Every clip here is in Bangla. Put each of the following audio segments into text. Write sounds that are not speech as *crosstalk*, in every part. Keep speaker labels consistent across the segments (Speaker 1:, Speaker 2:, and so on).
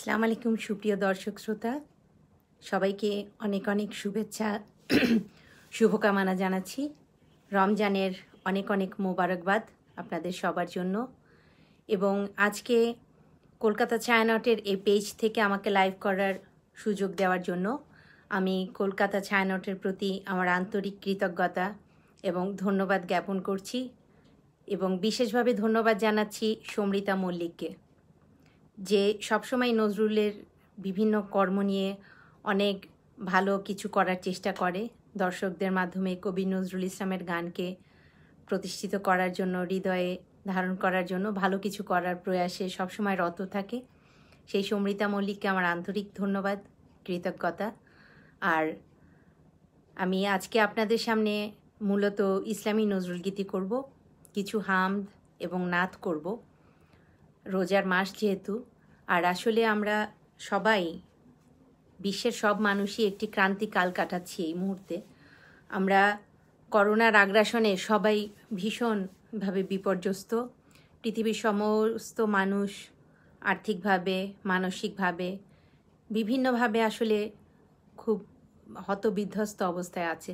Speaker 1: সালাম আলাইকুম সুপ্রিয় দর্শক শ্রোতা সবাইকে অনেক অনেক শুভেচ্ছা শুভকামনা জানাচ্ছি রমজানের অনেক অনেক মোবারকবাদ আপনাদের সবার জন্য এবং আজকে কলকাতা ছায়ানটের এই পেজ থেকে আমাকে লাইভ করার সুযোগ দেওয়ার জন্য আমি কলকাতা ছায়ানটের প্রতি আমার আন্তরিক কৃতজ্ঞতা এবং ধন্যবাদ জ্ঞাপন করছি এবং বিশেষভাবে ধন্যবাদ জানাচ্ছি সমৃতা মল্লিককে যে সবসময় নজরুলের বিভিন্ন কর্ম নিয়ে অনেক ভালো কিছু করার চেষ্টা করে দর্শকদের মাধ্যমে কবি নজরুল ইসলামের গানকে প্রতিষ্ঠিত করার জন্য হৃদয়ে ধারণ করার জন্য ভালো কিছু করার প্রয়াসে সবসময় রত থাকে সেই সমৃতা মল্লিককে আমার আন্তরিক ধন্যবাদ কৃতজ্ঞতা আর আমি আজকে আপনাদের সামনে মূলত ইসলামী নজরুল গীতি করব কিছু হামদ এবং নাথ করব রোজার মাস যেহেতু আর আসলে আমরা সবাই বিশ্বের সব মানুষই একটি ক্রান্তিকাল কাটাচ্ছি এই মুহূর্তে আমরা করোনার আগ্রাসনে সবাই ভীষণভাবে বিপর্যস্ত পৃথিবীর সমস্ত মানুষ আর্থিকভাবে মানসিকভাবে বিভিন্নভাবে আসলে খুব হতবিধ্বস্ত অবস্থায় আছে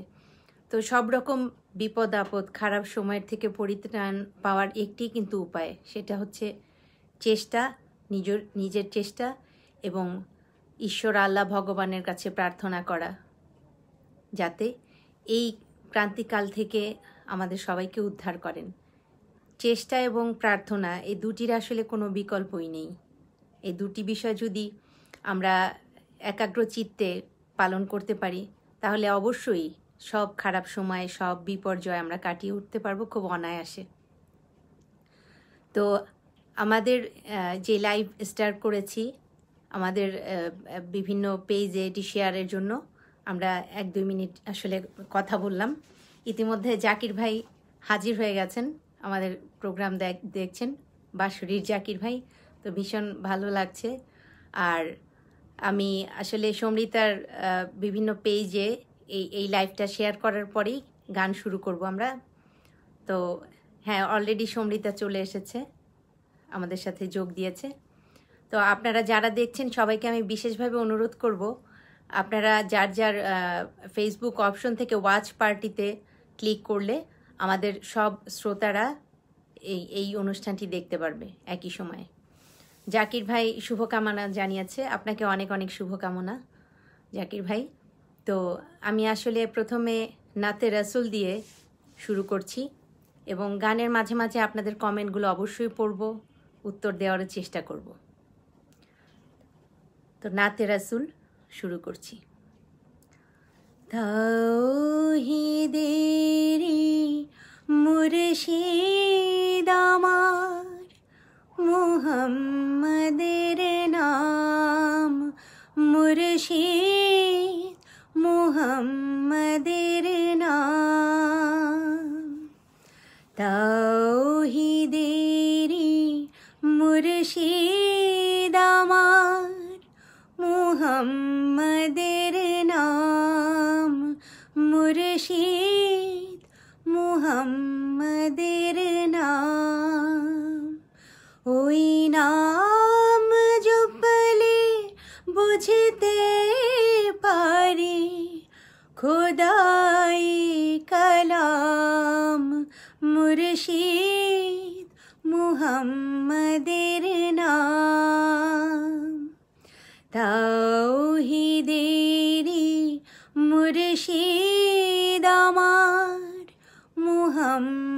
Speaker 1: তো সব রকম বিপদ আপদ খারাপ সময়ের থেকে পরিত্রাণ পাওয়ার একটি কিন্তু উপায় সেটা হচ্ছে চেষ্টা নিজের নিজের চেষ্টা এবং ঈশ্বর আল্লাহ ভগবানের কাছে প্রার্থনা করা যাতে এই ক্রান্তিকাল থেকে আমাদের সবাইকে উদ্ধার করেন চেষ্টা এবং প্রার্থনা এই দুটির আসলে কোনো বিকল্পই নেই এই দুটি বিষয় যদি আমরা একাগ্র চিত্তে পালন করতে পারি তাহলে অবশ্যই সব খারাপ সময়ে সব বিপর্যয় আমরা কাটিয়ে উঠতে পারবো খুব অনায়াসে তো আমাদের যে লাইভ স্টার করেছি আমাদের বিভিন্ন পেজে এটি শেয়ারের জন্য আমরা এক দুই মিনিট আসলে কথা বললাম ইতিমধ্যে জাকির ভাই হাজির হয়ে গেছেন আমাদের প্রোগ্রাম দেখছেন বাঁশুরির জাকির ভাই তো ভীষণ ভালো লাগছে আর আমি আসলে সমৃতার বিভিন্ন পেজে এই এই লাইভটা শেয়ার করার পরেই গান শুরু করব আমরা তো হ্যাঁ অলরেডি সমৃতা চলে এসেছে আমাদের সাথে যোগ দিয়েছে তো আপনারা যারা দেখছেন সবাইকে আমি বিশেষভাবে অনুরোধ করব আপনারা যার যার ফেসবুক অপশন থেকে ওয়াচ পার্টিতে ক্লিক করলে আমাদের সব শ্রোতারা এই এই অনুষ্ঠানটি দেখতে পারবে একই সময়ে জাকির ভাই শুভকামনা জানিয়েছে আপনাকে অনেক অনেক শুভকামনা জাকির ভাই তো আমি আসলে প্রথমে নাতে রাসুল দিয়ে শুরু করছি এবং গানের মাঝে মাঝে আপনাদের কমেন্টগুলো অবশ্যই পড়ব উত্তর দেওয়ার চেষ্টা করব তো নাতে রাসুল শুরু করছি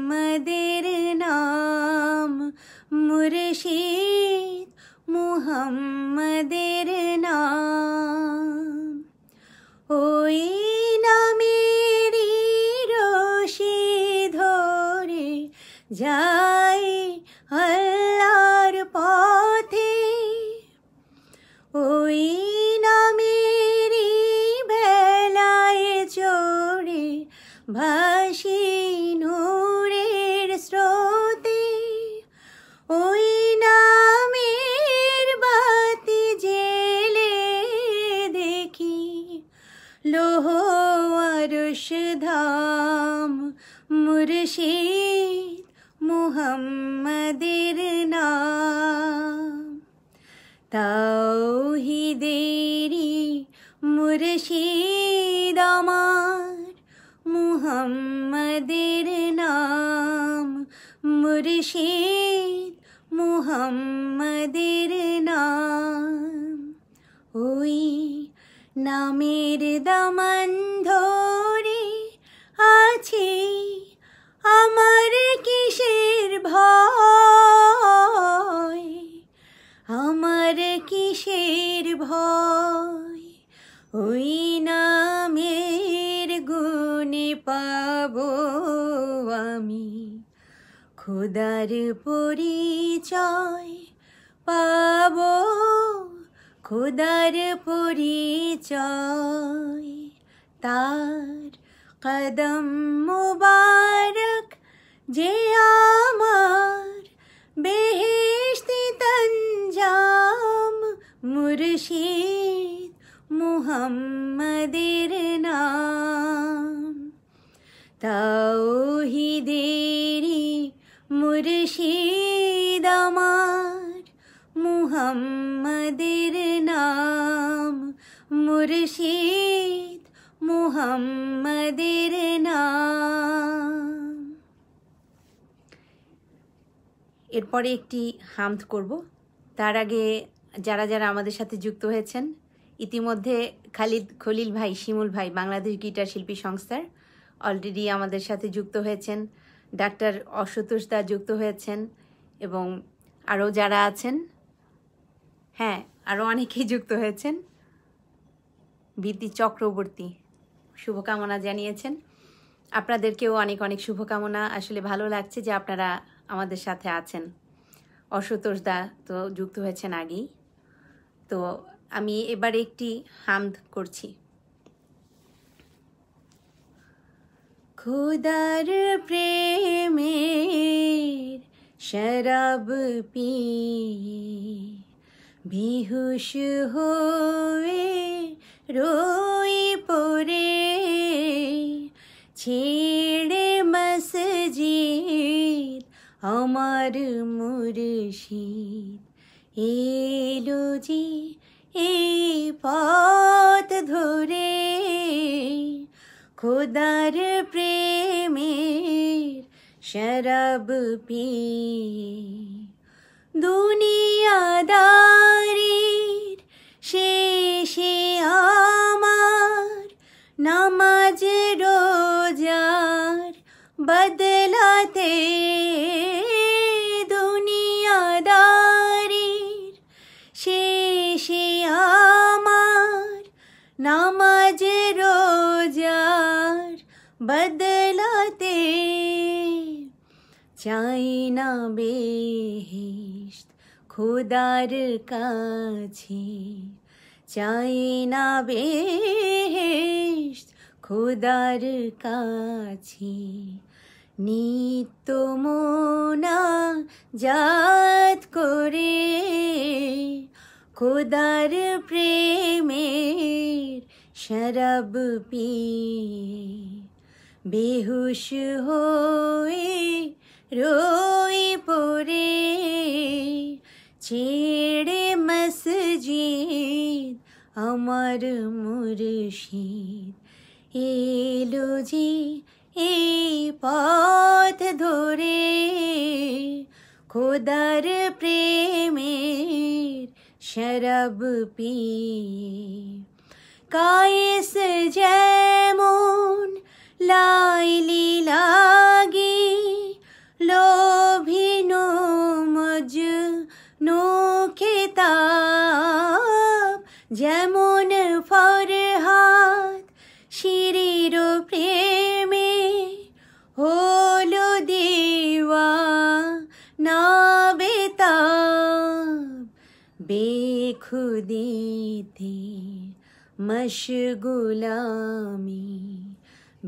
Speaker 1: আমাদের নাম মুর্শিদ মোহাম্মদের নাম ওই নামের রশি ধরে যা মুর্শিদ আমার মুহাম্মদের নাম মুর্শিদ মুহাম্মদের নাম ওই নামের দমন আমি খোদার পরিচয় পাব খোদার পরিচয় তার কদম মুবারক যে আমার বেহেশতি তঞ্জাম মুর্শিদ মুহাম্মদের নাম তৌহিদেরি মুর্শিদ আমার মুহাম্মাদের নাম মুর্শিদ মুহাম্মাদের নাম এরপরে একটি হামদ করব তার আগে যারা যারা আমাদের সাথে যুক্ত হয়েছেন ইতিমধ্যে খালিদ খলিল ভাই শিমুল ভাই বাংলাদেশ গিটার শিল্পী সংস্থার অলরেডি আমাদের সাথে যুক্ত হয়েছেন ডাক্তার অসতোষ দা যুক্ত হয়েছেন এবং আরও যারা আছেন হ্যাঁ আরও অনেকেই যুক্ত হয়েছেন বিদ্যি চক্রবর্তী শুভকামনা জানিয়েছেন আপনাদেরকেও অনেক অনেক শুভকামনা আসলে ভালো লাগছে যে আপনারা আমাদের সাথে আছেন অসতোষ দা তো যুক্ত হয়েছেন আগেই তো আমি এবারে একটি হামদ করছি খুদার প্রেমের শরাব পি বিহুশ হয়ে রোই পরে ছেড়ে মসজিদ আমার মুর্শিদ এলো যে এই পথ ধরে खुदार प्रेम शराब पी दुनिया दुनियादारीर शेषे आमार नमाज रोजार बदलाते दुनियादारीर शेष बदलाते চাইনা বেহিস্ত খোদার কাছে চাইনা বেহিস্ত খোদার কাছে নিত্য মোনা জাত করে খোদার প্রেমের শরব পিয়ে বেহুশ হয়ে রোই পড়ে ছেড়ে মসজিদ আমার মুর্শিদ এলো যে এই পথ ধরে খোদার প্রেমের শরব পিয়ে কায়েস যেমন লাইলি লাগি লোভিন মজ খেতাব যেমন ফরহাত শিরির প্রেমে হলো দেওয়া না বেতাব বেখুদিতে মশগুলামি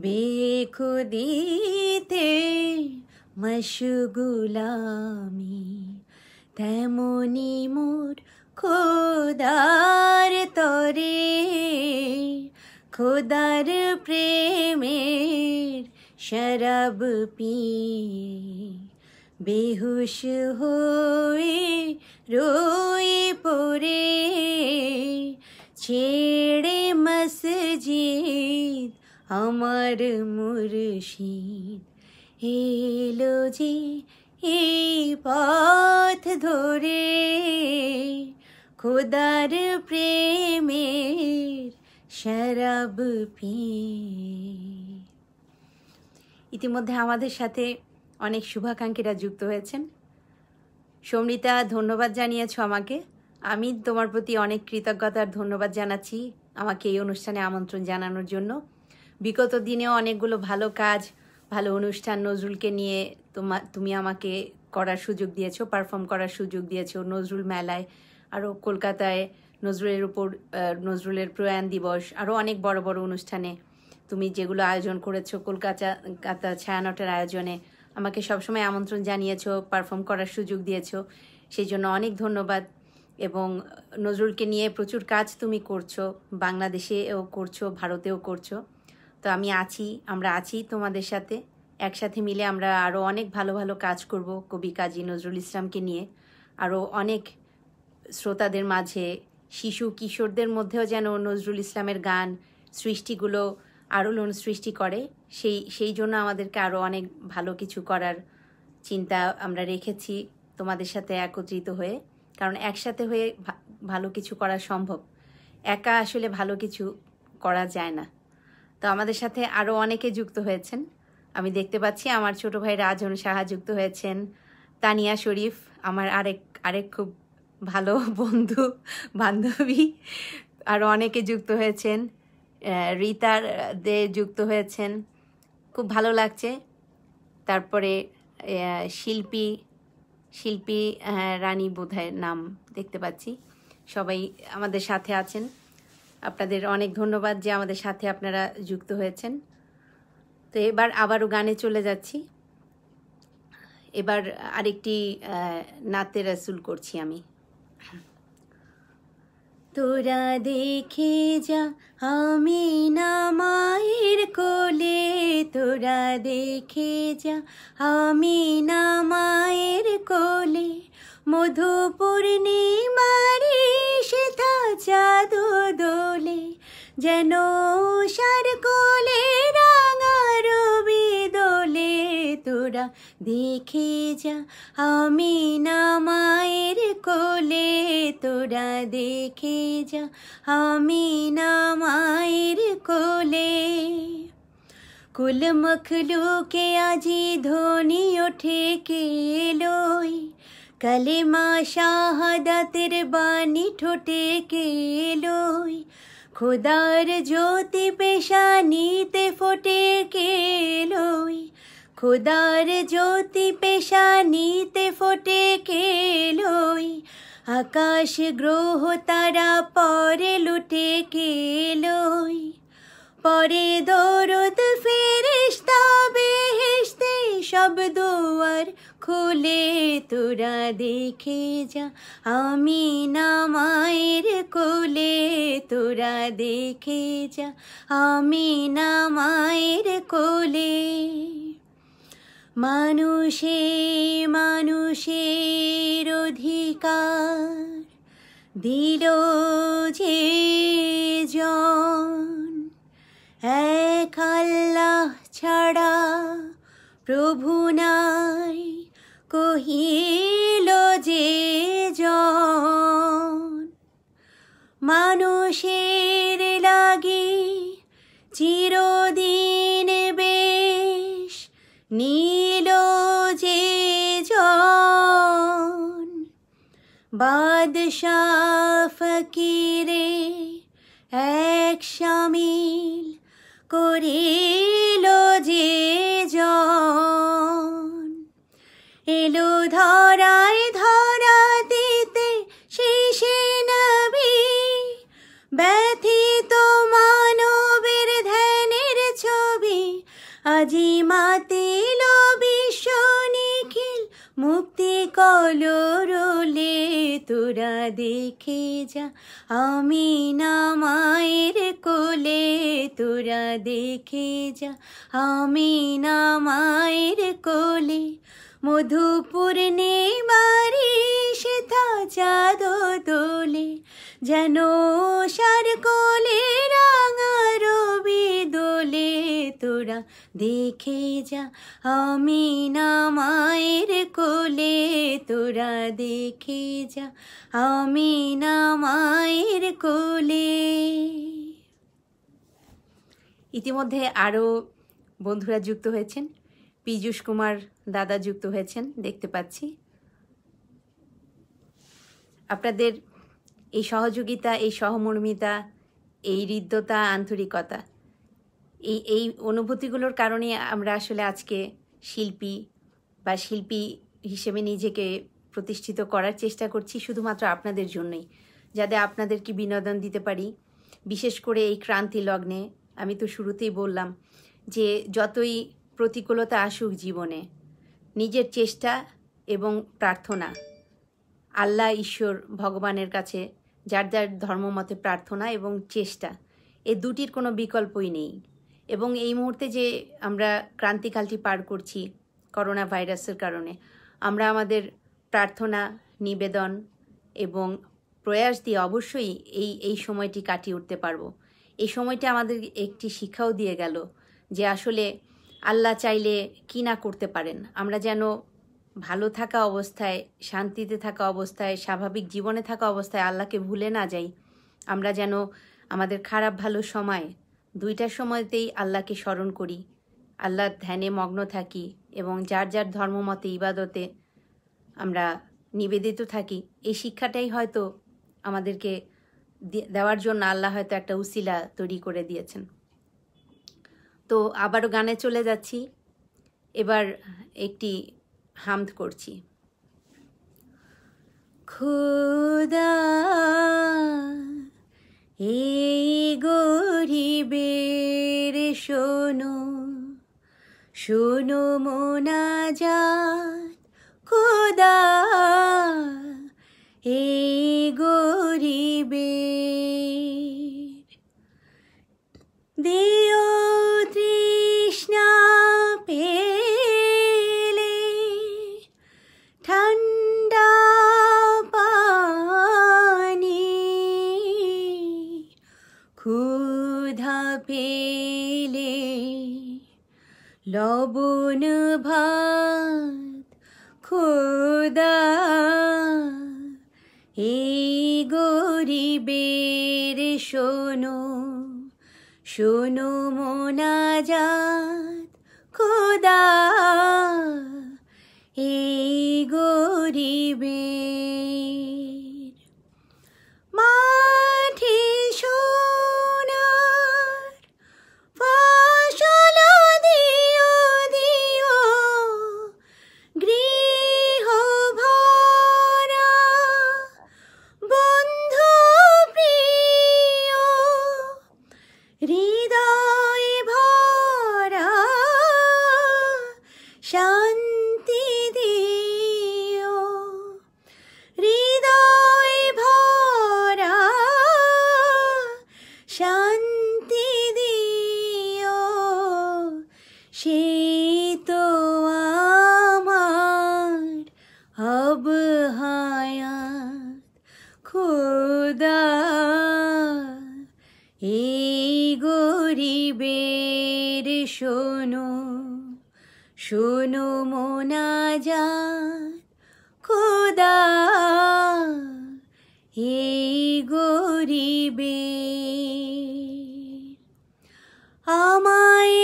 Speaker 1: বেখুদিতে মশগুলামি তেমনি মোর খোদার তরে খোদার প্রেমের শরাব পিয়ে বেহুশ হয়ে রোয়ে পড়ে ছেড়ে মসজিদ আমার মুর্শিদ এলো যে এ পথ ধরে খোদার প্রেমের শরাব ইতিমধ্যে আমাদের সাথে অনেক শুভাকাঙ্ক্ষীরা যুক্ত হয়েছেন সমৃতা ধন্যবাদ জানিয়েছ আমাকে আমি তোমার প্রতি অনেক কৃতজ্ঞতার ধন্যবাদ জানাচ্ছি আমাকে এই অনুষ্ঠানে আমন্ত্রণ জানানোর জন্য বিগত দিনেও অনেকগুলো ভালো কাজ ভালো অনুষ্ঠান নজরুলকে নিয়ে তোমা তুমি আমাকে করার সুযোগ দিয়েছো পারফর্ম করার সুযোগ দিয়েছো নজরুল মেলায় আরও কলকাতায় নজরুলের উপর নজরুলের প্রয়াণ দিবস আরও অনেক বড় বড় অনুষ্ঠানে তুমি যেগুলো আয়োজন করেছো কলকাতা ছায়ানটের আয়োজনে আমাকে সবসময় আমন্ত্রণ জানিয়েছো পারফর্ম করার সুযোগ দিয়েছো সেই জন্য অনেক ধন্যবাদ এবং নজরুলকে নিয়ে প্রচুর কাজ তুমি করছো বাংলাদেশেও করছো ভারতেও করছো তো আমি আছি আমরা আছি তোমাদের সাথে একসাথে মিলে আমরা আরও অনেক ভালো ভালো কাজ করব কবি কাজী নজরুল ইসলামকে নিয়ে আরও অনেক শ্রোতাদের মাঝে শিশু কিশোরদের মধ্যেও যেন নজরুল ইসলামের গান সৃষ্টিগুলো আরও লোন সৃষ্টি করে সেই সেই জন্য আমাদেরকে আরও অনেক ভালো কিছু করার চিন্তা আমরা রেখেছি তোমাদের সাথে একত্রিত হয়ে কারণ একসাথে হয়ে ভালো কিছু করা সম্ভব একা আসলে ভালো কিছু করা যায় না তো আমাদের সাথে আরও অনেকে যুক্ত হয়েছেন আমি দেখতে পাচ্ছি আমার ছোট ভাই রাজন সাহা যুক্ত হয়েছেন তানিয়া শরীফ আমার আরেক আরেক খুব ভালো বন্ধু বান্ধবী আরও অনেকে যুক্ত হয়েছেন রিতার দে যুক্ত হয়েছেন খুব ভালো লাগছে তারপরে শিল্পী শিল্পী হ্যাঁ, রানী বোধহয় নাম দেখতে পাচ্ছি সবাই আমাদের সাথে আছেন আপনাদের অনেক ধন্যবাদ যে আমাদের সাথে আপনারা যুক্ত হয়েছেন তো এবার আবারও গানে চলে যাচ্ছি এবার আরেকটি নাতে রাসুল করছি আমি তোরা দেখে যা আমি না মায়ের কোলে তোরা দেখে যা আমি না মায়ের কোলে মধুপূর্ণিমারে সেথা জাদু দোলে যেন সার কোলে রাঙা রবি দোলে তোরা দেখে যা আমি না মায়ের কোলে তোরা দেখে যা আমি না মায়ের কোলে কুল মখলুকে আজি ধ্বনি ওঠে কেলোয় কালেমা শাহাদাতের বাণী ঠোঁটে কেলোই খোদার জ্যোতি পেশানিতে ফোটে কেলোই খোদার জ্যোতি পেশানিতে ফোটে কেলোই আকাশ গ্রহ তারা পরে লুটে কেলোই পরে দরদ ফেরিস্তা বেহেস্তে সব দুয়ার খুলে তোরা দেখে যা আমি না মায়ের কোলে তোরা দেখে যা আমি না মায়ের কোলে মানুষে মানুষের অধিকার দিল যে জন এক আল্লাহ ছাড়া প্রভু না কহিল যে মানুষের লাগি চিরদিন বেশ নীল যে বাদশাহ মুক্তি রোলে তোরা দেখে যা আমি না মায়ের কোলে তোরা দেখে যা আমি না মায়ের কোলে মধুপুর নে বাড়ি সে তা দোলে যেন সার কোলে রাঙা রবি দোলে তোরা দেখে যা আমি না মায়ের কোলে তোরা দেখে যা আমি না মায়ের কোলে ইতিমধ্যে আরও বন্ধুরা যুক্ত হয়েছেন পীযুষ কুমার দাদা যুক্ত হয়েছেন দেখতে পাচ্ছি আপনাদের এই সহযোগিতা এই সহমর্মিতা এই হৃদ্যতা আন্তরিকতা এই এই অনুভূতিগুলোর কারণে আমরা আসলে আজকে শিল্পী বা শিল্পী হিসেবে নিজেকে প্রতিষ্ঠিত করার চেষ্টা করছি শুধুমাত্র আপনাদের জন্যই যাতে আপনাদেরকে বিনোদন দিতে পারি বিশেষ করে এই ক্রান্তি লগ্নে আমি তো শুরুতেই বললাম যে যতই প্রতিকূলতা আসুক জীবনে নিজের চেষ্টা এবং প্রার্থনা আল্লাহ ঈশ্বর ভগবানের কাছে যার যার ধর্মমতে প্রার্থনা এবং চেষ্টা এ দুটির কোনো বিকল্পই নেই এবং এই মুহূর্তে যে আমরা ক্রান্তিকালটি পার করছি করোনা ভাইরাসের কারণে আমরা আমাদের প্রার্থনা নিবেদন এবং প্রয়াস দিয়ে অবশ্যই এই এই সময়টি কাটিয়ে উঠতে পারবো এই সময়টা আমাদের একটি শিক্ষাও দিয়ে গেল যে আসলে আল্লাহ চাইলে কি না করতে পারেন আমরা যেন ভালো থাকা অবস্থায় শান্তিতে থাকা অবস্থায় স্বাভাবিক জীবনে থাকা অবস্থায় আল্লাহকে ভুলে না যাই আমরা যেন আমাদের খারাপ ভালো সময় দুইটা সময়তেই আল্লাহকে স্মরণ করি আল্লাহর ধ্যানে মগ্ন থাকি এবং যার যার ধর্মমতে ইবাদতে আমরা নিবেদিত থাকি এই শিক্ষাটাই হয়তো আমাদেরকে দেওয়ার জন্য আল্লাহ হয়তো একটা উসিলা তৈরি করে দিয়েছেন তো আবারও গানে চলে যাচ্ছি এবার একটি হামদ করছি খোদা এই গরিবের শোনো শোনো মোনাজাত খোদা এই গরিবের দিও বের শোনো শোনো মোনাজাত খোদা এই গরিবের শোনো মোনা খোদা এই গরিবে আমায়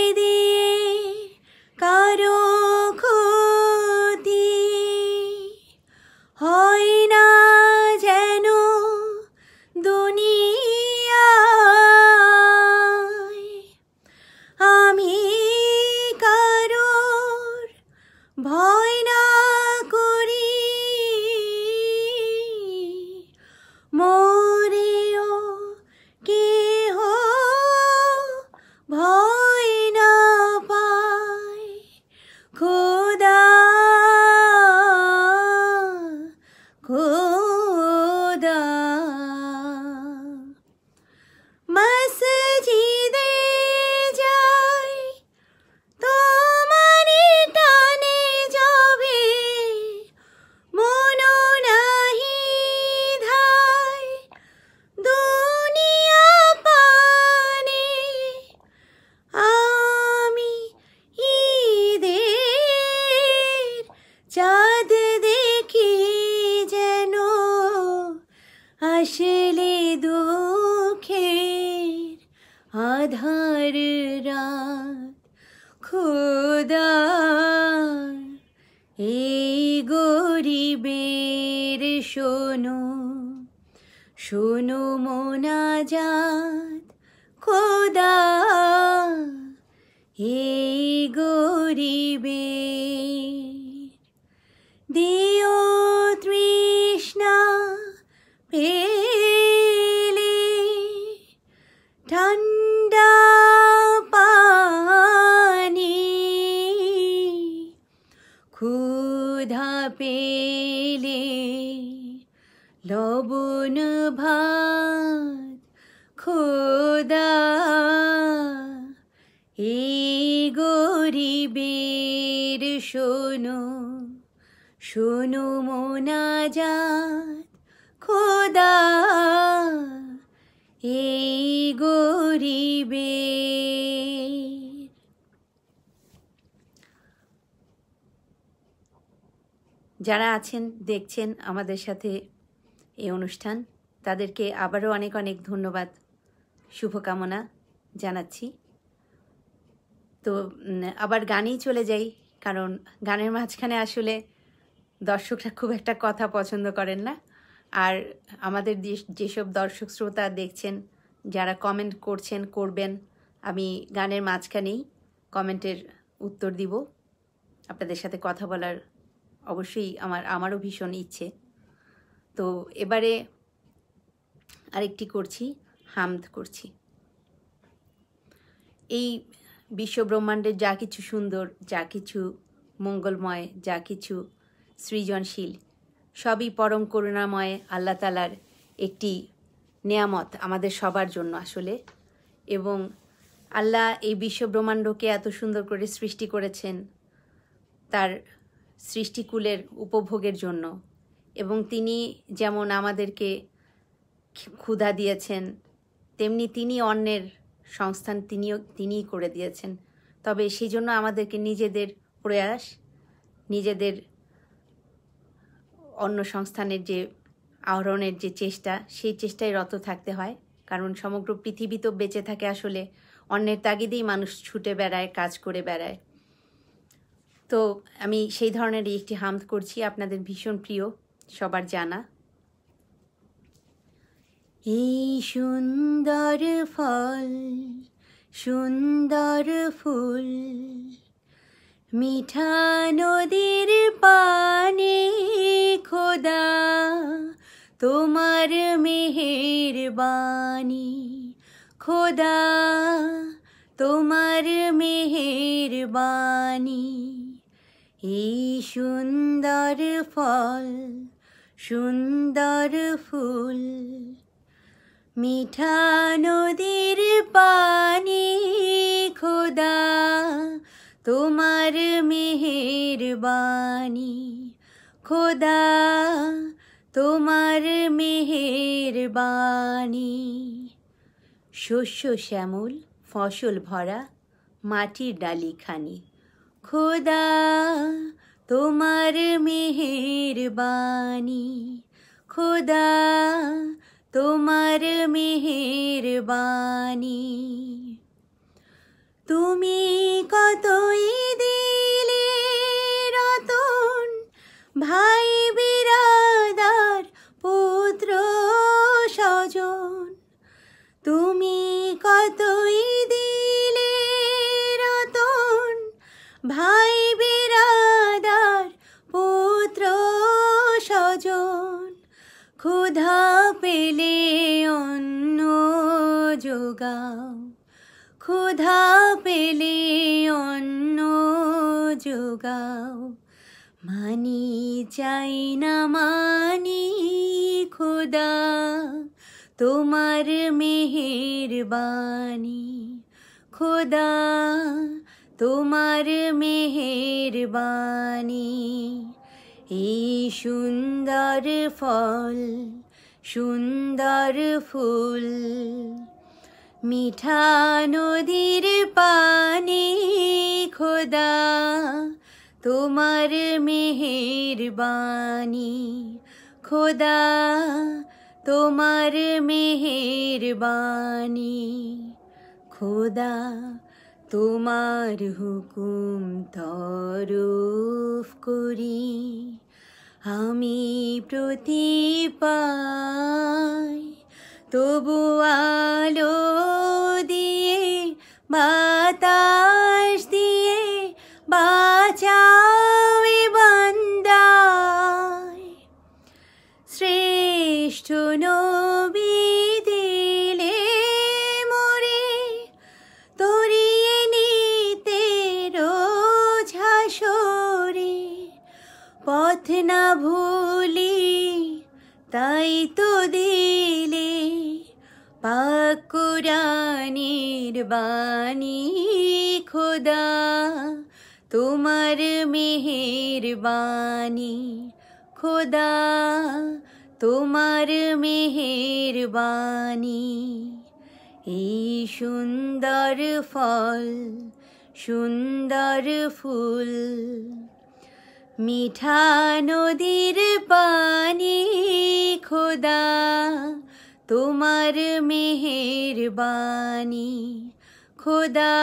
Speaker 1: লবণ ভাত খোদা এ গরিবের শোনো শোনো যান খোদা এই গরিবে যারা আছেন দেখছেন আমাদের সাথে এই অনুষ্ঠান তাদেরকে আবারও অনেক অনেক ধন্যবাদ শুভকামনা জানাচ্ছি তো আবার গানেই চলে যাই কারণ গানের মাঝখানে আসলে দর্শকরা খুব একটা কথা পছন্দ করেন না আর আমাদের যেসব দর্শক শ্রোতা দেখছেন যারা কমেন্ট করছেন করবেন আমি গানের মাঝখানেই কমেন্টের উত্তর দিব আপনাদের সাথে কথা বলার অবশ্যই আমার আমারও ভীষণ ইচ্ছে তো এবারে আরেকটি করছি হামদ করছি এই বিশ্বব্রহ্মাণ্ডের যা কিছু সুন্দর যা কিছু মঙ্গলময় যা কিছু সৃজনশীল সবই পরম করুণাময় আল্লাহ তালার একটি নেয়ামত আমাদের সবার জন্য আসলে এবং আল্লাহ এই বিশ্বব্রহ্মাণ্ডকে এত সুন্দর করে সৃষ্টি করেছেন তার সৃষ্টিকুলের উপভোগের জন্য এবং তিনি যেমন আমাদেরকে ক্ষুধা দিয়েছেন তেমনি তিনি অন্যের সংস্থান তিনিও তিনিই করে দিয়েছেন তবে সেই জন্য আমাদেরকে নিজেদের প্রয়াস নিজেদের অন্য সংস্থানের যে আহরণের যে চেষ্টা সেই চেষ্টায় রত থাকতে হয় কারণ সমগ্র পৃথিবী তো বেঁচে থাকে আসলে অন্যের তাগিদেই মানুষ ছুটে বেড়ায় কাজ করে বেড়ায় তো আমি সেই ধরনের একটি হাম করছি আপনাদের ভীষণ প্রিয় সবার জানা এই সুন্দর ফল সুন্দর ফুল মিঠা নদীর পানে খোদা তোমার মেহের বাণী খোদা তোমার মেহের বাণী এই সুন্দর ফল সুন্দর ফুল মিঠা নদীর পানি খোদা তোমার বাণী খোদা তোমার বাণী শস্য শ্যামল ফসল ভরা মাটির ডালিখানি খোদা তোমার মেহেরবানি খোদা তোমার মেহেরবানি তুমি কতই দিন মেহেরবানি খোদা তোমার মেহেরবানি এই সুন্দর ফল সুন্দর ফুল মিঠা নদীর পানি খোদা তোমার মেহেরবানি খোদা তোমার মেহেরবানি খোদা তোমার হুকুম তরফ করি আমি প্রতি পাই তবু আলো দিয়ে বাতাস দিয়ে বাঁচাও শ্রেষ্ঠ নবী দিলে মরে তরিয়ে নিতে রোজ পথ না ভুলি তাই তো দিলে পাকুরানির বাণী খোদা তোমার মেহের মেহেরবাণী খোদা তোমার মেহেরবানি এই সুন্দর ফল সুন্দর ফুল মিঠা নদীর পানি খোদা তোমার মেহেরবানি খোদা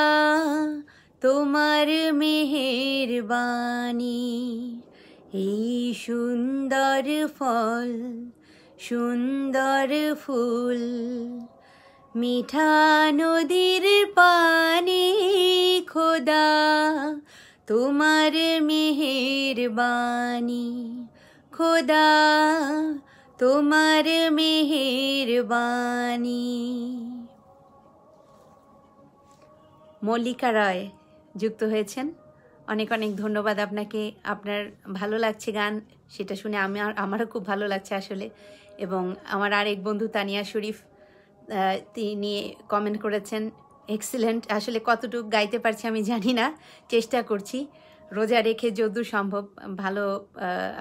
Speaker 1: তোমার মেহেরবানি এই সুন্দর ফল সুন্দর ফুল মিঠা নদীর পানি খোদা তোমার বাণী খোদা তোমার বাণী মল্লিকা রায় যুক্ত হয়েছেন অনেক অনেক ধন্যবাদ আপনাকে আপনার ভালো লাগছে গান সেটা শুনে আমি আমারও খুব ভালো লাগছে আসলে এবং আমার আরেক বন্ধু তানিয়া শরীফ তিনি কমেন্ট করেছেন এক্সিলেন্ট আসলে কতটুকু গাইতে পারছি আমি জানি না চেষ্টা করছি রোজা রেখে যদ্দূর সম্ভব ভালো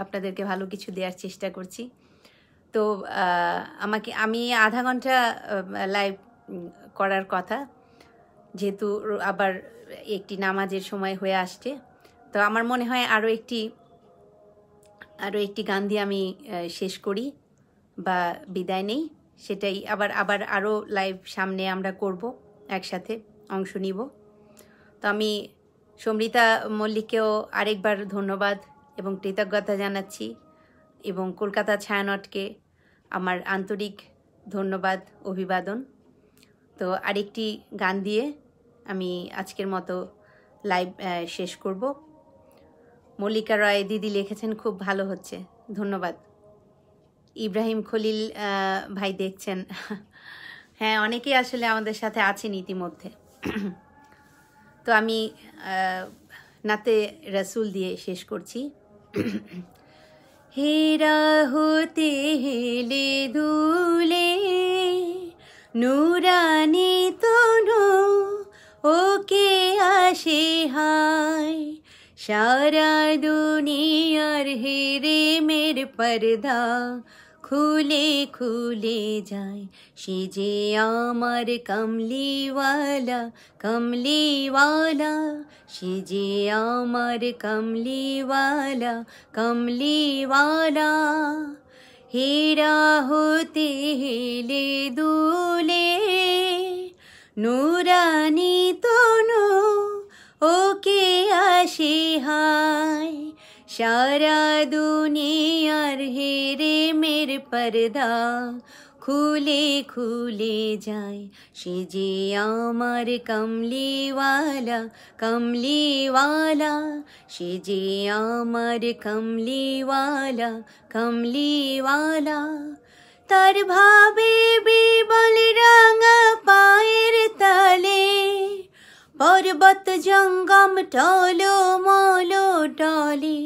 Speaker 1: আপনাদেরকে ভালো কিছু দেওয়ার চেষ্টা করছি তো আমাকে আমি আধা ঘন্টা লাইভ করার কথা যেহেতু আবার একটি নামাজের সময় হয়ে আসছে তো আমার মনে হয় আরও একটি আরও একটি গান দিয়ে আমি শেষ করি বা বিদায় নেই সেটাই আবার আবার আরও লাইভ সামনে আমরা করব একসাথে অংশ নিব তো আমি সমৃতা মল্লিককেও আরেকবার ধন্যবাদ এবং কৃতজ্ঞতা জানাচ্ছি এবং কলকাতা ছায়ানটকে আমার আন্তরিক ধন্যবাদ অভিবাদন তো আরেকটি গান দিয়ে আমি আজকের মতো লাইভ শেষ করব মল্লিকা রায় দিদি লিখেছেন খুব ভালো হচ্ছে ধন্যবাদ ইব্রাহিম খলিল ভাই দেখছেন *laughs* হ্যাঁ অনেকেই আসলে আমাদের সাথে আছেন ইতিমধ্যে *clears throat* তো আমি নাতে রসুল দিয়ে শেষ করছি *clears throat* হেরা হতে হেলে দুলে নুরানি তনু ওকে আসে হায় সারা দুনিয়ার হেরে মের পর্দা খুলে খুলে যায় সে যে আমার কমলিওয়ালা কমলিওয়ালা সে যে আমার কমলিওয়ালা কমলিওয়ালা हेरा होते हेले दूले নুরানি তনু ওকে আসে হায় সারা দুনিয়ার হেরে মের পর্দা খুলে খুলে যায় সে যে আমার কমলিওয়ালা কমলিওয়ালা সে যে আমার কমলিওয়ালা কমলিওয়ালা তার ভাবে বিবল রাঙা পায়ের তলে পর্বত জঙ্গম টলো মলো ডলে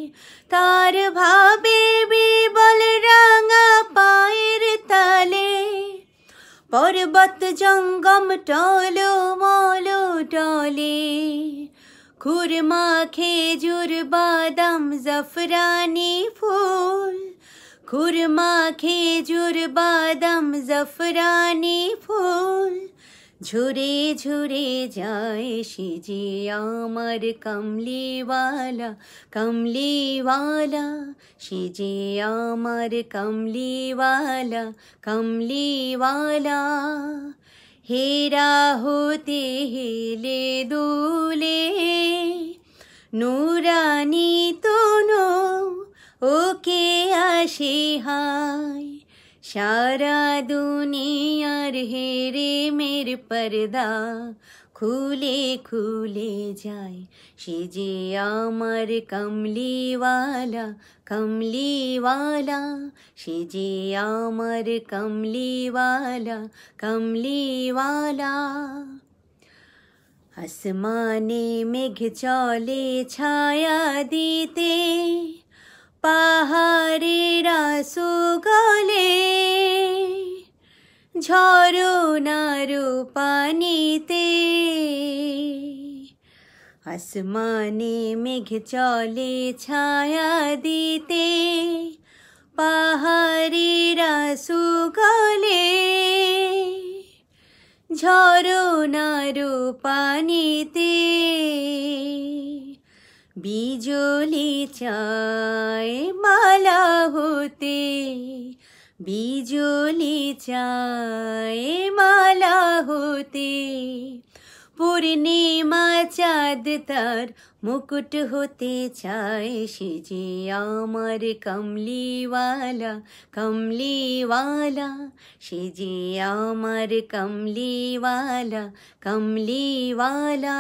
Speaker 1: তার ভাবে বিবল রাঙা পায়ের তলে পর্বত জঙ্গম টলো মলো ডলে খুরমা খেজুর বাদাম জফরানি ফুল খুরমা খেজুর বাদাম জাফরানি ফুল ঝুরে ঝুরে যায় সেজে আমার কমলিওয়ালা কমলিওয়ালা সেজে আমার কমলিওয়ালা কমলিওয়ালা হেরা হতে হেলে দুলে নুরানি তুনো ওকে हाय शारा दुनिया रे रे मेरे पर्दा खुले खुले जाए शिजे आमर कमली वाला कमली वाला शिजे आमर कमली वाला कमली वाला आसमाने मेघ चौले छाया दीते পাহাড়েরা সুগলে ঝরনারু পানিতে আসমানে মেঘ চলে ছায়া দিতে পাহাড়েরা সুগলে ঝরনারু পানিতে बीजोली चाय माला होते बीजोली चाय माला होते पूर्णिमा चाँद तार मुकुट होते चाय शिजे आमर कमली वाला कमली वाला शिजे आमर कमली वाला कमली वाला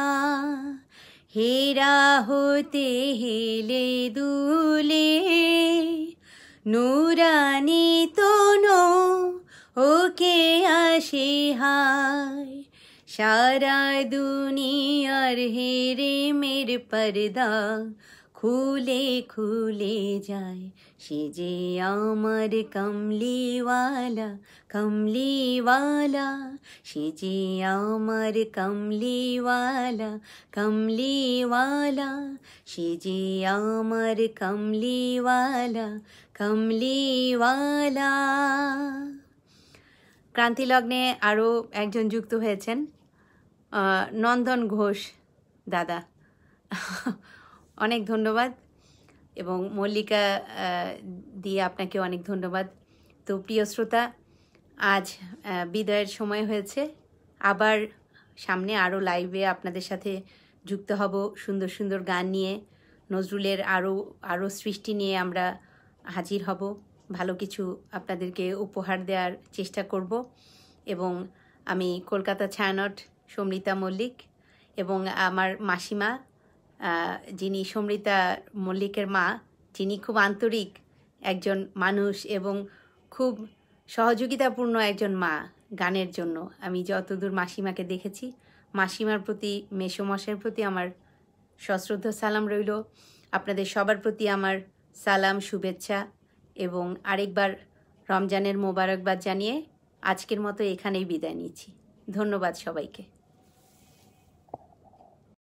Speaker 1: হেরা হতে হেলে দুলে নুরানি নো ওকে আসে হায় সারা দুনিয়ার হেরে মের পর্দা খুলে খুলে যায় সেজে আমার কমলিওয়ালা কমলিওয়ালা সেজে আমার কমলিওয়ালা কমলিওয়ালা সেজে আমার কমলিওয়ালা কমলিওয়ালা ক্রান্তিলগ্নে আরও একজন যুক্ত হয়েছেন নন্দন ঘোষ দাদা অনেক ধন্যবাদ এবং মল্লিকা দিয়ে আপনাকে অনেক ধন্যবাদ তো প্রিয় শ্রোতা আজ বিদায়ের সময় হয়েছে আবার সামনে আরও লাইভে আপনাদের সাথে যুক্ত হব সুন্দর সুন্দর গান নিয়ে নজরুলের আরও আরও সৃষ্টি নিয়ে আমরা হাজির হব ভালো কিছু আপনাদেরকে উপহার দেওয়ার চেষ্টা করব এবং আমি কলকাতা ছায়ানট সমৃতা মল্লিক এবং আমার মাসিমা যিনি সমৃতা মল্লিকের মা যিনি খুব আন্তরিক একজন মানুষ এবং খুব সহযোগিতাপূর্ণ একজন মা গানের জন্য আমি যতদূর মাসিমাকে দেখেছি মাসিমার প্রতি মেসোমশের প্রতি আমার সশ্রদ্ধ সালাম রইল আপনাদের সবার প্রতি আমার সালাম শুভেচ্ছা এবং আরেকবার রমজানের মোবারকবাদ জানিয়ে আজকের মতো এখানেই বিদায় নিচ্ছি ধন্যবাদ সবাইকে